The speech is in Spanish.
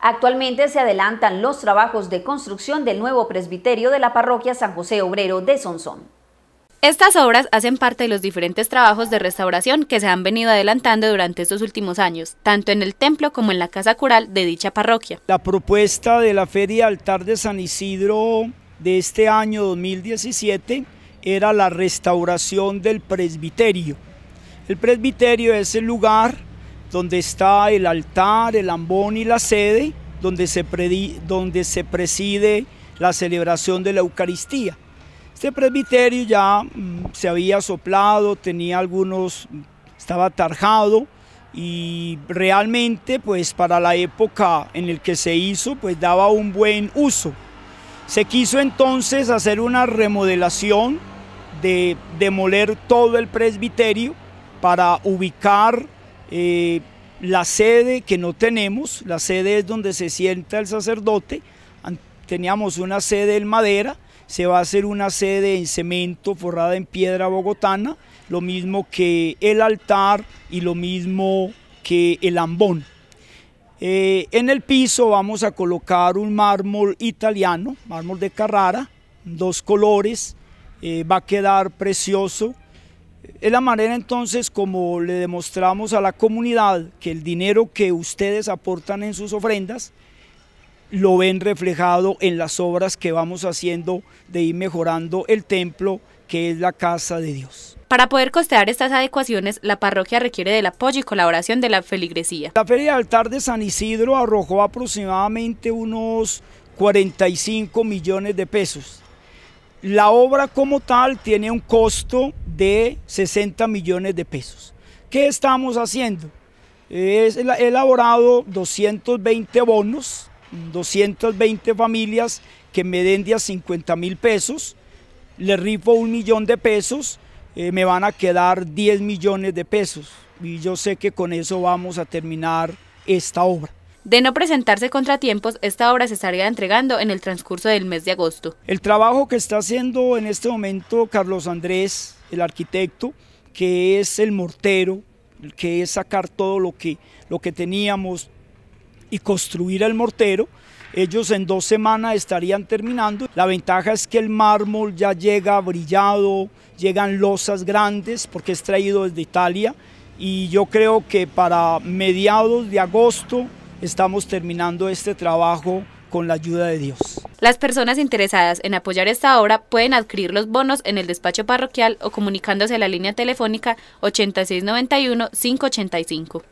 Actualmente se adelantan los trabajos de construcción del nuevo presbiterio de la parroquia San José Obrero de Sonsón. Estas obras hacen parte de los diferentes trabajos de restauración que se han venido adelantando durante estos últimos años, tanto en el templo como en la casa cural de dicha parroquia. La propuesta de la Feria Altar de San Isidro de este año 2017 era la restauración del presbiterio. El presbiterio es el lugar donde está el altar, el ambón y la sede, donde se, donde se preside la celebración de la Eucaristía. Este presbiterio ya mm, se había soplado, tenía algunos, estaba tarjado y realmente pues para la época en el que se hizo pues daba un buen uso. Se quiso entonces hacer una remodelación de demoler todo el presbiterio para ubicar eh, la sede que no tenemos, la sede es donde se sienta el sacerdote, teníamos una sede en madera, se va a hacer una sede en cemento forrada en piedra bogotana, lo mismo que el altar y lo mismo que el ambón. Eh, en el piso vamos a colocar un mármol italiano, mármol de Carrara, dos colores, eh, va a quedar precioso, es la manera entonces como le demostramos a la comunidad que el dinero que ustedes aportan en sus ofrendas lo ven reflejado en las obras que vamos haciendo de ir mejorando el templo que es la casa de Dios. Para poder costear estas adecuaciones, la parroquia requiere del apoyo y colaboración de la feligresía. La Feria de Altar de San Isidro arrojó aproximadamente unos 45 millones de pesos. La obra como tal tiene un costo de 60 millones de pesos. ¿Qué estamos haciendo? He elaborado 220 bonos, 220 familias que me den de a 50 mil pesos, le rifo un millón de pesos, eh, me van a quedar 10 millones de pesos y yo sé que con eso vamos a terminar esta obra. De no presentarse contratiempos, esta obra se estaría entregando en el transcurso del mes de agosto. El trabajo que está haciendo en este momento Carlos Andrés, el arquitecto, que es el mortero, que es sacar todo lo que, lo que teníamos y construir el mortero, ellos en dos semanas estarían terminando. La ventaja es que el mármol ya llega brillado, llegan losas grandes porque es traído desde Italia y yo creo que para mediados de agosto estamos terminando este trabajo con la ayuda de Dios. Las personas interesadas en apoyar esta obra pueden adquirir los bonos en el despacho parroquial o comunicándose a la línea telefónica 8691 585.